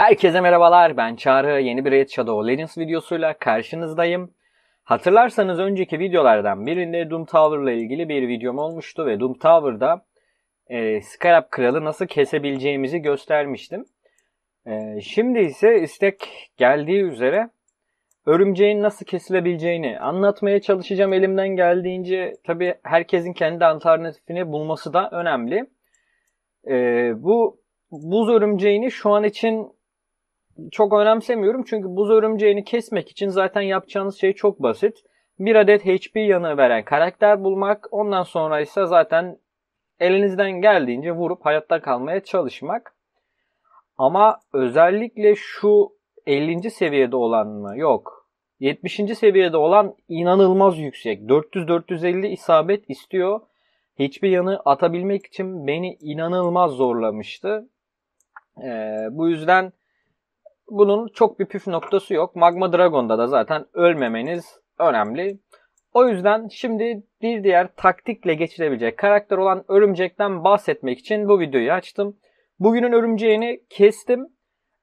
Herkese merhabalar ben Çağrı. Yeni bir Red Shadow Legends videosuyla karşınızdayım. Hatırlarsanız önceki videolardan birinde Doom Tower ile ilgili bir videom olmuştu ve Doom Tower'da e, Scarab Kralı nasıl kesebileceğimizi göstermiştim. E, şimdi ise istek geldiği üzere örümceğin nasıl kesilebileceğini anlatmaya çalışacağım elimden geldiğince. Tabi herkesin kendi alternatifini bulması da önemli. E, bu buz örümceğini şu an için çok önemsemiyorum çünkü buz örümceğini kesmek için zaten yapacağınız şey çok basit. Bir adet HP yanı veren karakter bulmak. Ondan sonra ise zaten elinizden geldiğince vurup hayatta kalmaya çalışmak. Ama özellikle şu 50. seviyede olan mı? Yok. 70. seviyede olan inanılmaz yüksek. 400-450 isabet istiyor. Hiçbir yanı atabilmek için beni inanılmaz zorlamıştı. Ee, bu yüzden bunun çok bir püf noktası yok. Magma Dragon'da da zaten ölmemeniz önemli. O yüzden şimdi bir diğer taktikle geçilebilecek karakter olan örümcekten bahsetmek için bu videoyu açtım. Bugünün örümceğini kestim.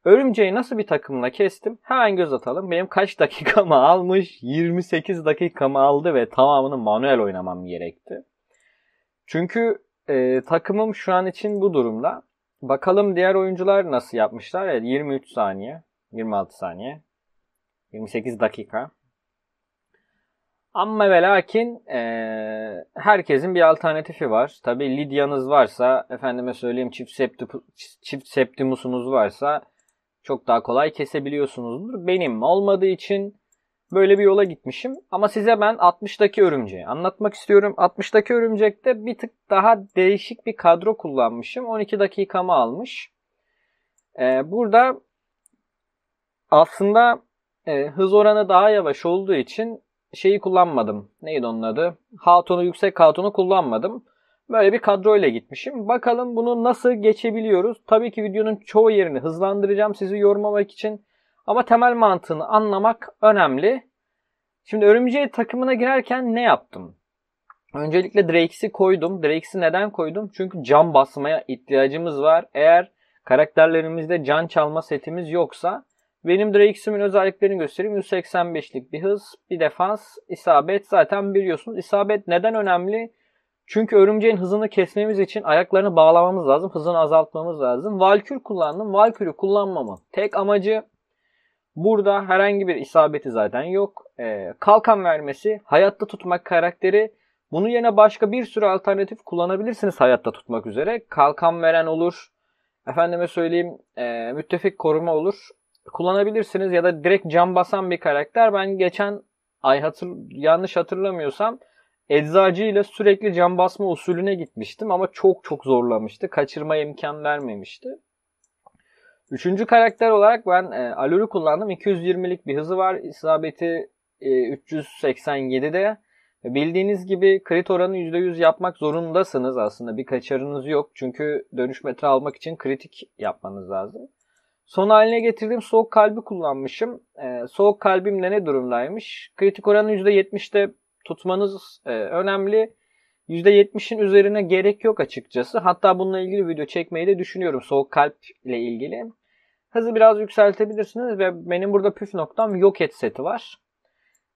Örümceği nasıl bir takımla kestim? Hemen göz atalım. Benim kaç dakikamı almış? 28 dakikamı aldı ve tamamını manuel oynamam gerekti. Çünkü e, takımım şu an için bu durumda. Bakalım diğer oyuncular nasıl yapmışlar. Evet, 23 saniye, 26 saniye, 28 dakika. Ama ve lakin e, herkesin bir alternatifi var. Tabi Lidya'nız varsa, efendime söyleyeyim çift, septip, çift septimusunuz varsa çok daha kolay kesebiliyorsunuzdur. Benim olmadığı için Böyle bir yola gitmişim ama size ben 60'daki örümceği anlatmak istiyorum. 60'daki örümcekte bir tık daha değişik bir kadro kullanmışım. 12 dakikamı almış. Ee, burada aslında e, hız oranı daha yavaş olduğu için şeyi kullanmadım. Neydi onun adı? Hatun'u, yüksek Hatun'u kullanmadım. Böyle bir kadro ile gitmişim. Bakalım bunu nasıl geçebiliyoruz? Tabii ki videonun çoğu yerini hızlandıracağım sizi yormamak için. Ama temel mantığını anlamak önemli. Şimdi örümceği takımına girerken ne yaptım? Öncelikle Drakes'i koydum. Drakes'i neden koydum? Çünkü can basmaya ihtiyacımız var. Eğer karakterlerimizde can çalma setimiz yoksa benim Drakes'imin özelliklerini göstereyim. 185'lik bir hız, bir defans, isabet zaten biliyorsunuz. isabet neden önemli? Çünkü örümceğin hızını kesmemiz için ayaklarını bağlamamız lazım. Hızını azaltmamız lazım. Valkür kullandım. Valkür'ü kullanmamın tek amacı Burada herhangi bir isabeti zaten yok. Ee, kalkan vermesi, hayatta tutmak karakteri. Bunun yerine başka bir sürü alternatif kullanabilirsiniz hayatta tutmak üzere. Kalkan veren olur. Efendime söyleyeyim e, müttefik koruma olur. Kullanabilirsiniz ya da direkt cam basan bir karakter. Ben geçen ay hatır, yanlış hatırlamıyorsam eczacı ile sürekli cam basma usulüne gitmiştim ama çok çok zorlamıştı. Kaçırma imkan vermemişti. Üçüncü karakter olarak ben e, Alur'u kullandım. 220'lik bir hızı var. İsabeti e, 387'de. Bildiğiniz gibi crit oranı %100 yapmak zorundasınız aslında. Bir kaçarınız yok. Çünkü dönüş metre almak için kritik yapmanız lazım. Son haline getirdiğim soğuk kalbi kullanmışım. E, soğuk kalbimle ne durumdaymış? Kritik oranı %70'te tutmanız e, önemli. %70'in üzerine gerek yok açıkçası. Hatta bununla ilgili video çekmeyi de düşünüyorum soğuk kalp ile ilgili. Hızı biraz yükseltebilirsiniz ve benim burada püf noktam yok et seti var.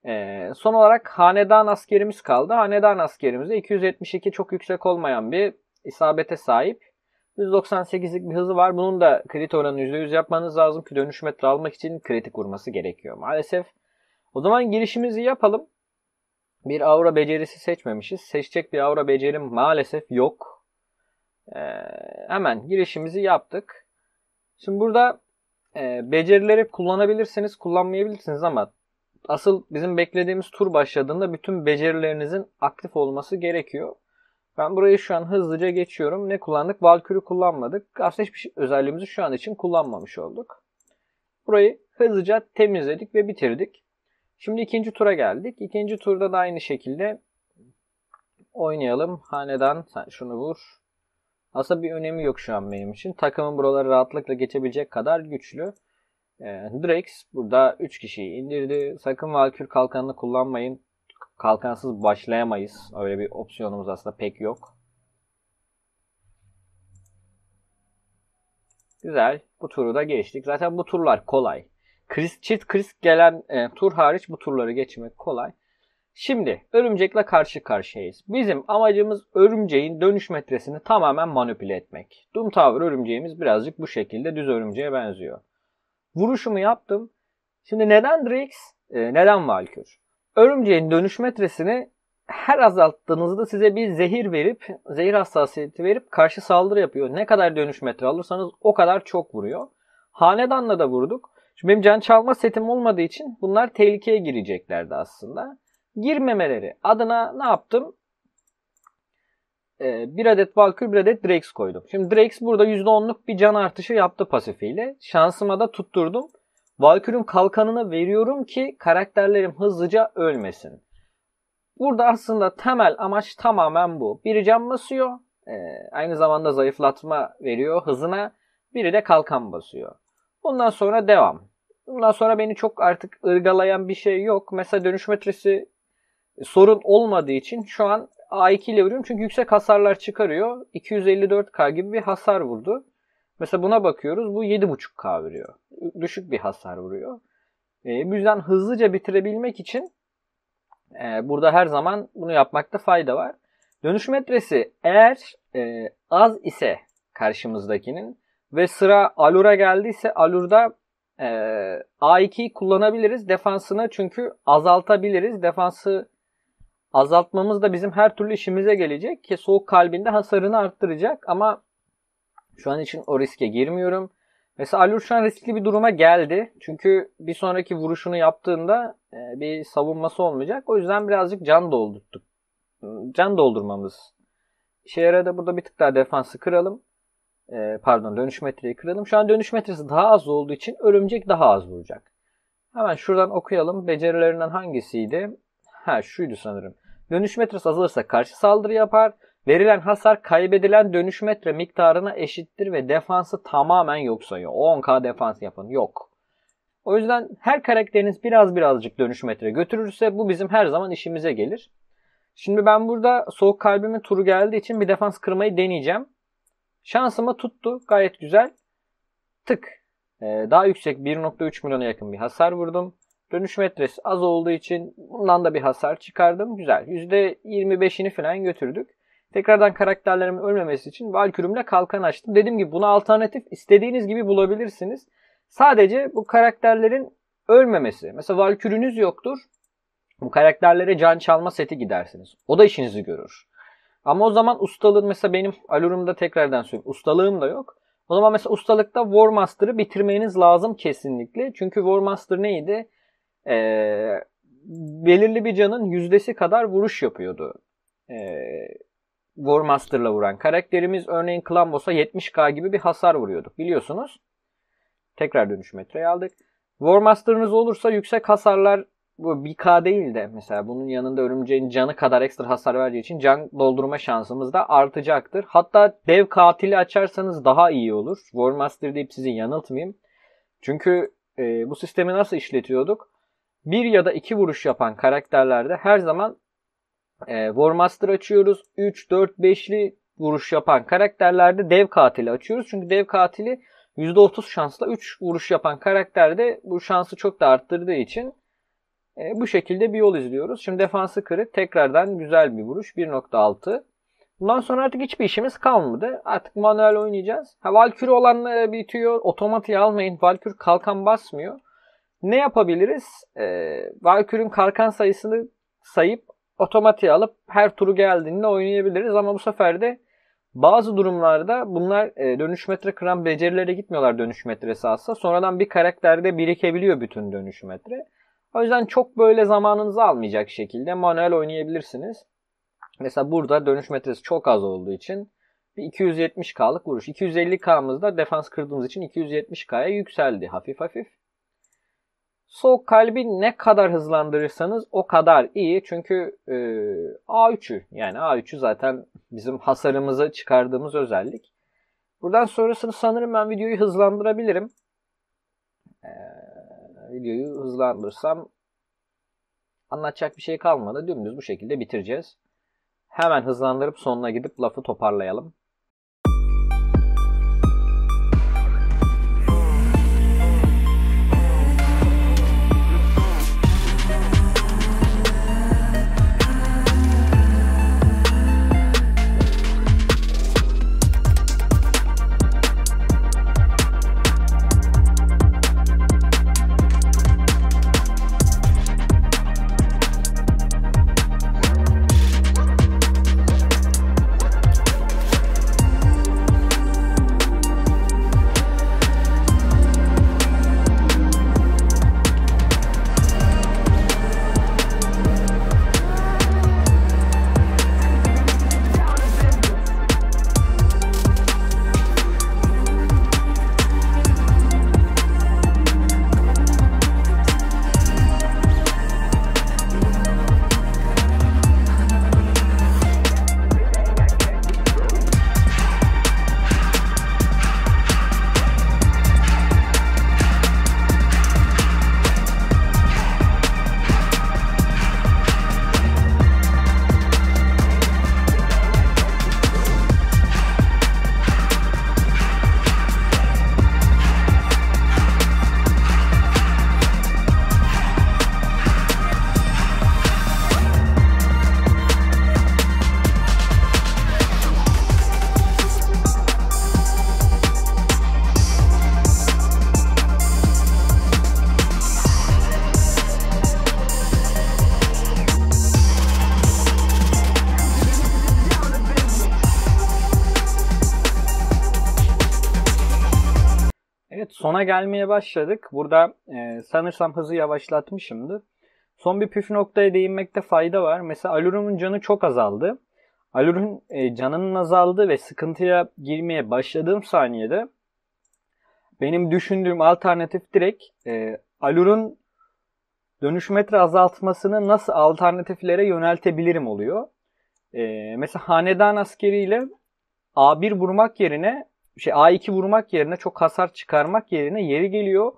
Ee, son olarak hanedan askerimiz kaldı. Hanedan askerimizde 272 çok yüksek olmayan bir isabete sahip. 198'lik bir hızı var. Bunun da kredi oranı %100 yapmanız lazım ki dönüş metre almak için kredi kurması gerekiyor maalesef. O zaman girişimizi yapalım bir aura becerisi seçmemişiz. Seçecek bir aura becerim maalesef yok. Ee, hemen girişimizi yaptık. Şimdi burada e, becerileri kullanabilirsiniz, kullanmayabilirsiniz ama asıl bizim beklediğimiz tur başladığında bütün becerilerinizin aktif olması gerekiyor. Ben burayı şu an hızlıca geçiyorum. Ne kullandık? Valkür'ü kullanmadık. Aslında hiçbir şey, özelliğimizi şu an için kullanmamış olduk. Burayı hızlıca temizledik ve bitirdik. Şimdi ikinci tura geldik. İkinci turda da aynı şekilde oynayalım. Hanedan sen şunu vur. Aslında bir önemi yok şu an benim için. Takımın buraları rahatlıkla geçebilecek kadar güçlü. Ee, Drex burada 3 kişiyi indirdi. Sakın Valkür kalkanını kullanmayın. Kalkansız başlayamayız. Öyle bir opsiyonumuz aslında pek yok. Güzel. Bu turu da geçtik. Zaten bu turlar kolay. Kriz, çift kriz gelen e, tur hariç bu turları geçmek kolay. Şimdi örümcekle karşı karşıyayız. Bizim amacımız örümceğin dönüş metresini tamamen manipüle etmek. Doom Tower örümceğimiz birazcık bu şekilde düz örümceğe benziyor. Vuruşumu yaptım. Şimdi neden Drix? E, neden Valkür? Örümceğin dönüş metresini her azalttığınızda size bir zehir verip, zehir hassasiyeti verip karşı saldırı yapıyor. Ne kadar dönüş metre alırsanız o kadar çok vuruyor. Hanedanla da vurduk. Şimdi benim can çalma setim olmadığı için bunlar tehlikeye gireceklerdi aslında. Girmemeleri adına ne yaptım? Ee, bir adet Valkür, bir adet Drex koydum. Şimdi Drex burada %10'luk bir can artışı yaptı pasifiyle. Şansıma da tutturdum. Valkür'ün kalkanını veriyorum ki karakterlerim hızlıca ölmesin. Burada aslında temel amaç tamamen bu. Biri can basıyor, e, aynı zamanda zayıflatma veriyor hızına. Biri de kalkan basıyor. Bundan sonra devam. Bundan sonra beni çok artık ırgalayan bir şey yok. Mesela dönüş metresi e, sorun olmadığı için şu an A2 ile vuruyorum. Çünkü yüksek hasarlar çıkarıyor. 254K gibi bir hasar vurdu. Mesela buna bakıyoruz. Bu 7.5K vuruyor. Düşük bir hasar vuruyor. E, bu yüzden hızlıca bitirebilmek için e, burada her zaman bunu yapmakta fayda var. Dönüş metresi eğer e, az ise karşımızdakinin ve sıra Alur'a geldiyse Alur'da e, A2'yi kullanabiliriz defansını çünkü azaltabiliriz. Defansı azaltmamız da bizim her türlü işimize gelecek ki soğuk kalbinde hasarını arttıracak ama şu an için o riske girmiyorum. Mesela Alur şu an riskli bir duruma geldi. Çünkü bir sonraki vuruşunu yaptığında e, bir savunması olmayacak. O yüzden birazcık can doldurduk. Hmm, can doldurmamız. İşe yaradı. Burada bir tık daha defansı kıralım e, pardon dönüş metreyi kıralım. Şu an dönüş metresi daha az olduğu için örümcek daha az vuracak. Hemen şuradan okuyalım. Becerilerinden hangisiydi? Ha şuydu sanırım. Dönüş metresi azalırsa karşı saldırı yapar. Verilen hasar kaybedilen dönüş metre miktarına eşittir ve defansı tamamen yok sayıyor. 10k defans yapın. Yok. O yüzden her karakteriniz biraz birazcık dönüş metre götürürse bu bizim her zaman işimize gelir. Şimdi ben burada soğuk kalbimin turu geldiği için bir defans kırmayı deneyeceğim. Şansıma tuttu. Gayet güzel. Tık. Ee, daha yüksek 1.3 milyona yakın bir hasar vurdum. Dönüş metresi az olduğu için bundan da bir hasar çıkardım. Güzel. %25'ini falan götürdük. Tekrardan karakterlerimin ölmemesi için Valkürüm'le kalkan açtım. Dediğim gibi bunu alternatif istediğiniz gibi bulabilirsiniz. Sadece bu karakterlerin ölmemesi. Mesela Valkürünüz yoktur. Bu karakterlere can çalma seti gidersiniz. O da işinizi görür. Ama o zaman ustalığın mesela benim alurumda tekrardan söyleyeyim. Ustalığım da yok. O zaman mesela ustalıkta War Master'ı bitirmeniz lazım kesinlikle. Çünkü War Master neydi? Ee, belirli bir canın yüzdesi kadar vuruş yapıyordu. Ee, War Master'la vuran karakterimiz örneğin Klambos'a 70k gibi bir hasar vuruyorduk biliyorsunuz. Tekrar dönüş metreyi aldık. War Master'ınız olursa yüksek hasarlar bu 1K değil de mesela bunun yanında örümceğin canı kadar ekstra hasar verdiği için can doldurma şansımız da artacaktır. Hatta dev katili açarsanız daha iyi olur. Warmaster deyip sizi yanıltmayayım. Çünkü e, bu sistemi nasıl işletiyorduk? Bir ya da iki vuruş yapan karakterlerde her zaman e, Warmaster açıyoruz. 3, 4, 5'li vuruş yapan karakterlerde dev katili açıyoruz. Çünkü dev katili %30 şansla 3 vuruş yapan karakterde bu şansı çok da arttırdığı için e, bu şekilde bir yol izliyoruz. Şimdi defansı kırık tekrardan güzel bir vuruş 1.6. Bundan sonra artık hiçbir işimiz kalmadı. Artık manuel oynayacağız. Ha, Valkür olanlara e, bitiyor. Otomatiği almayın. Valkür kalkan basmıyor. Ne yapabiliriz? Ee, Valkür'ün kalkan sayısını sayıp otomatiğe alıp her turu geldiğinde oynayabiliriz. Ama bu sefer de bazı durumlarda bunlar e, dönüş metre kıran becerilere gitmiyorlar dönüş metre esasında. Sonradan bir karakterde birikebiliyor bütün dönüş metre. O yüzden çok böyle zamanınızı almayacak şekilde manuel oynayabilirsiniz. Mesela burada dönüş metresi çok az olduğu için bir 270K'lık vuruş. 250K'mızda defans kırdığımız için 270K'ya yükseldi hafif hafif. Soğuk kalbi ne kadar hızlandırırsanız o kadar iyi. Çünkü e, A3'ü yani A3'ü zaten bizim hasarımıza çıkardığımız özellik. Buradan sonrasını sanırım ben videoyu hızlandırabilirim. E, videoyu hızlandırırsam anlatacak bir şey kalmadı. Dümdüz bu şekilde bitireceğiz. Hemen hızlandırıp sonuna gidip lafı toparlayalım. Evet sona gelmeye başladık. Burada e, sanırsam hızı yavaşlatmışımdır. Son bir püf noktaya değinmekte fayda var. Mesela Alurumun canı çok azaldı. Alurun e, canının azaldı ve sıkıntıya girmeye başladığım saniyede benim düşündüğüm alternatif direkt e, Alur'un dönüş metre azaltmasını nasıl alternatiflere yöneltebilirim oluyor. E, mesela hanedan askeriyle A1 vurmak yerine şey A2 vurmak yerine çok hasar çıkarmak yerine yeri geliyor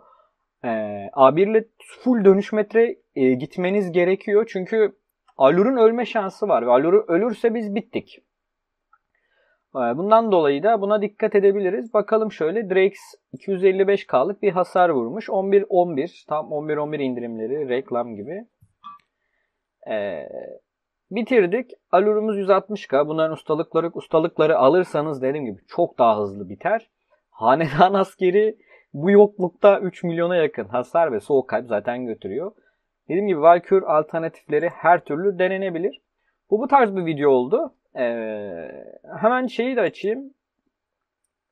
e, ee, A1 ile full dönüş metre e, gitmeniz gerekiyor. Çünkü Alur'un ölme şansı var. Ve Alur ölürse biz bittik. E, bundan dolayı da buna dikkat edebiliriz. Bakalım şöyle Drex 255K'lık bir hasar vurmuş. 11-11 tam 11-11 indirimleri reklam gibi. Eee Bitirdik. Alurumuz 160k. Bunların ustalıkları ustalıkları alırsanız dediğim gibi çok daha hızlı biter. Hanedan askeri bu yoklukta 3 milyona yakın hasar ve soğuk kalp zaten götürüyor. Dediğim gibi Valkür alternatifleri her türlü denenebilir. Bu bu tarz bir video oldu. Ee, hemen şeyi de açayım.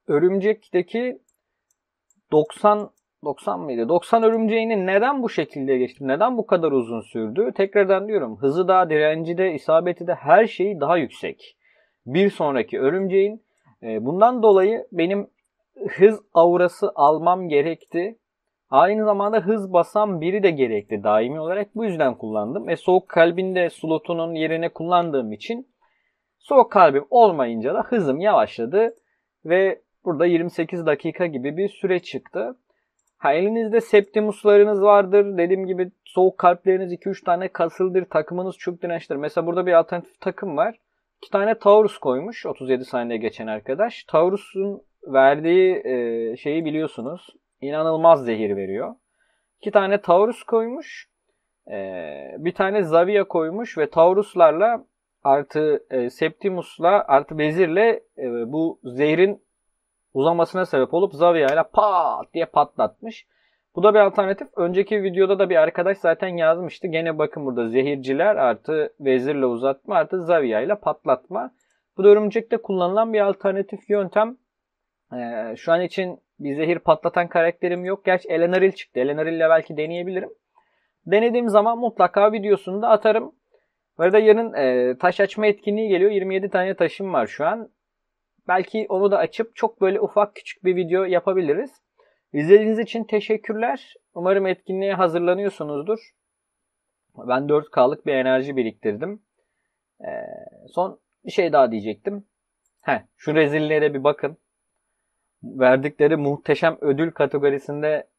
Örümcek'teki 90 90 mıydı? 90 örümceğinin neden bu şekilde geçti? Neden bu kadar uzun sürdü? Tekrardan diyorum hızı da, direnci de, isabeti de her şeyi daha yüksek. Bir sonraki örümceğin. E, bundan dolayı benim hız aurası almam gerekti. Aynı zamanda hız basan biri de gerekti daimi olarak. Bu yüzden kullandım. ve soğuk kalbinde slotunun yerine kullandığım için soğuk kalbim olmayınca da hızım yavaşladı. Ve burada 28 dakika gibi bir süre çıktı. Ha elinizde Septimus'larınız vardır. Dediğim gibi soğuk kalpleriniz 2-3 tane kasıldır. Takımınız çok dirençtir. Mesela burada bir alternatif takım var. 2 tane Taurus koymuş. 37 saniye geçen arkadaş. Taurus'un verdiği e, şeyi biliyorsunuz. İnanılmaz zehir veriyor. 2 tane Taurus koymuş. E, bir tane Zavia koymuş ve Taurus'larla artı e, Septimus'la artı Vezir'le e, bu zehrin uzamasına sebep olup Zavia ile pat diye patlatmış. Bu da bir alternatif. Önceki videoda da bir arkadaş zaten yazmıştı. Gene bakın burada zehirciler artı vezirle uzatma artı Zavia ile patlatma. Bu da örümcekte kullanılan bir alternatif yöntem. Ee, şu an için bir zehir patlatan karakterim yok. Gerçi Elenaril çıktı. Elenaril ile belki deneyebilirim. Denediğim zaman mutlaka videosunu da atarım. Bu arada yarın e, taş açma etkinliği geliyor. 27 tane taşım var şu an. Belki onu da açıp çok böyle ufak küçük bir video yapabiliriz. İzlediğiniz için teşekkürler. Umarım etkinliğe hazırlanıyorsunuzdur. Ben 4K'lık bir enerji biriktirdim. Ee, son bir şey daha diyecektim. He, şu rezillere bir bakın. Verdikleri muhteşem ödül kategorisinde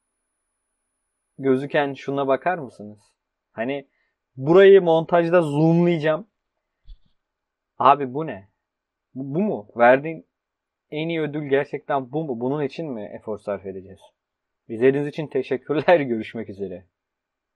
gözüken şuna bakar mısınız? Hani burayı montajda zoomlayacağım. Abi bu ne? Bu, bu mu? Verdiğin en iyi ödül gerçekten bu mu? Bunun için mi efor sarf edeceğiz? İzlediğiniz için teşekkürler. Görüşmek üzere.